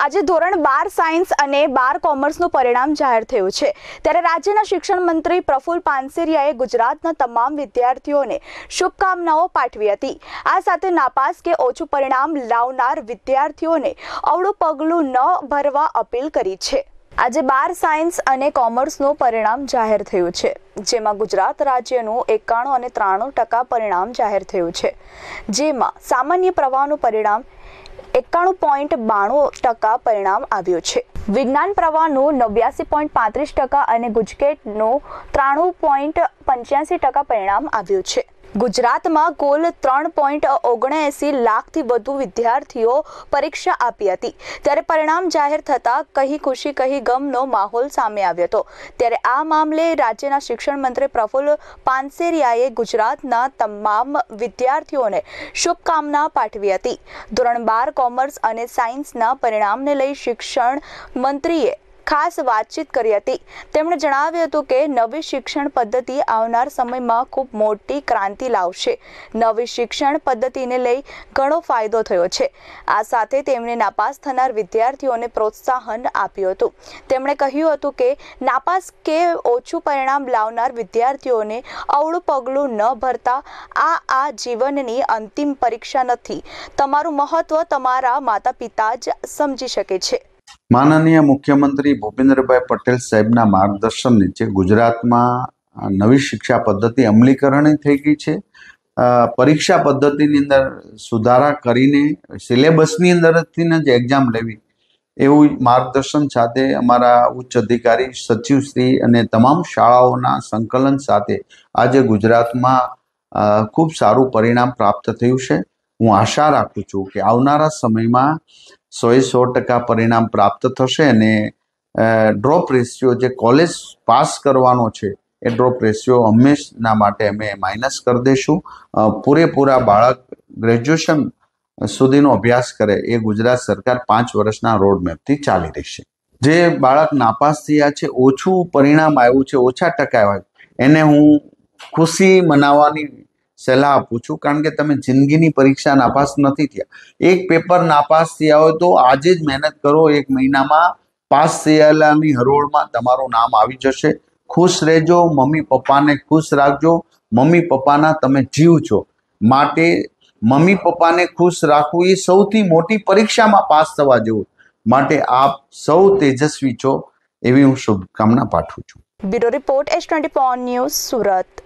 આજે ધોરણ બાર સાયન્સ અને બાર કોમર્સનું પરિણામ જાહેર થયું છે ત્યારે રાજ્યના શિક્ષણ મંત્રી પ્રફુલ પાનસેરિયાએ ગુજરાતના તમામ વિદ્યાર્થીઓને શુભકામનાઓ પાઠવી હતી આ સાથે નાપાસ કે ઓછું પરિણામ લાવનાર વિદ્યાર્થીઓને અવળું પગલું ન ભરવા અપીલ કરી છે આજે બાર સાયન્સ અને કોમર્સનું પરિણામ જાહેર થયું છે જેમાં ગુજરાત રાજ્યનું એકાણું અને ત્રાણું ટકા પરિણામ જાહેર થયું છે જેમાં સામાન્ય પ્રવાહનું પરિણામ એકાણું પોઈન્ટ બાણું ટકા પરિણામ આવ્યું છે વિજ્ઞાન પ્રવાહનું નવ્યાસી પોઈન્ટ પાંત્રીસ ટકા અને ગુજકેટનું ત્રાણું પોઈન્ટ પંચ્યાસી ટકા પરિણામ આવ્યું છે ગુજરાતમાં કુલ ત્રણ પોઈન્ટ ઓગણએંસી લાખથી વધુ વિદ્યાર્થીઓ પરીક્ષા આપી હતી ત્યારે પરિણામ જાહેર થતાં કહી ખુશી કહી ગમનો માહોલ સામે આવ્યો હતો ત્યારે આ મામલે રાજ્યના શિક્ષણ મંત્રી પ્રફુલ્લ પાનસેરિયાએ ગુજરાતના તમામ વિદ્યાર્થીઓને શુભકામના પાઠવી હતી ધોરણ બાર કોમર્સ અને સાયન્સના પરિણામને લઈ શિક્ષણ મંત્રીએ ખાસ વાતચીત કરી હતી તેમણે જણાવ્યું હતું કે નવી શિક્ષણ પદ્ધતિ આવનાર સમયમાં ખૂબ મોટી ક્રાંતિ લાવશે નવી શિક્ષણ પદ્ધતિને લઈ ઘણો ફાયદો થયો છે આ સાથે તેમણે નાપાસ થનાર વિદ્યાર્થીઓને પ્રોત્સાહન આપ્યું હતું તેમણે કહ્યું હતું કે નાપાસ કે ઓછું પરિણામ લાવનાર વિદ્યાર્થીઓને અવળું પગલું ન ભરતા આ આ જીવનની અંતિમ પરીક્ષા નથી તમારું મહત્વ તમારા માતા પિતા જ સમજી શકે છે માનનીય મુખ્યમંત્રી ભૂપેન્દ્રભાઈ પટેલ સાહેબના માર્ગદર્શન નીચે ગુજરાતમાં નવી શિક્ષા પદ્ધતિ અમલીકરણ થઈ ગઈ છે પરીક્ષા પદ્ધતિની અંદર સુધારા કરીને સિલેબસની અંદરથી જ એક્ઝામ લેવી એવું માર્ગદર્શન સાથે અમારા ઉચ્ચ અધિકારી સચિવશ્રી અને તમામ શાળાઓના સંકલન સાથે આજે ગુજરાતમાં ખૂબ સારું પરિણામ પ્રાપ્ત થયું છે હું આશા રાખું છું કે આવનારા સમયમાં સો એ સો ટકા પરિણામ પ્રાપ્ત થશે અને ડ્રોપ રેશિયો જે કોલેજ પાસ કરવાનો છે એ ડ્રોપ રેશિયો હંમેશના માટે અમે માઇનસ કરી દઈશું પૂરેપૂરા બાળક ગ્રેજ્યુએશન સુધીનો અભ્યાસ કરે એ ગુજરાત સરકાર પાંચ વર્ષના રોડમેપથી ચાલી રહેશે જે બાળક નાપાસ થયા છે ઓછું પરિણામ આવ્યું છે ઓછા ટકા આવ્યા એને હું ખુશી મનાવવાની સલાહ આપું છું કારણ કે તમે જિંદગીની પરીક્ષા નાપાસ નથી થયા એક પેપર નાપાસ થયા હોય તો આજે જ મહેનત કરો એક મહિનામાં પાસ થયેલાની હરોળમાં તમારું નામ આવી જશે ખુશ રહેજો મમ્મી પપ્પાને ખુશ રાખજો મમ્મી પપ્પાના તમે જીવ છો માટે મમ્મી પપ્પાને ખુશ રાખવું એ સૌથી મોટી પરીક્ષામાં પાસ થવા જેવું માટે આપ સૌ તેજસ્વી છો એવી હું શુભકામના પાઠવું છું bureau report S twenty news Surat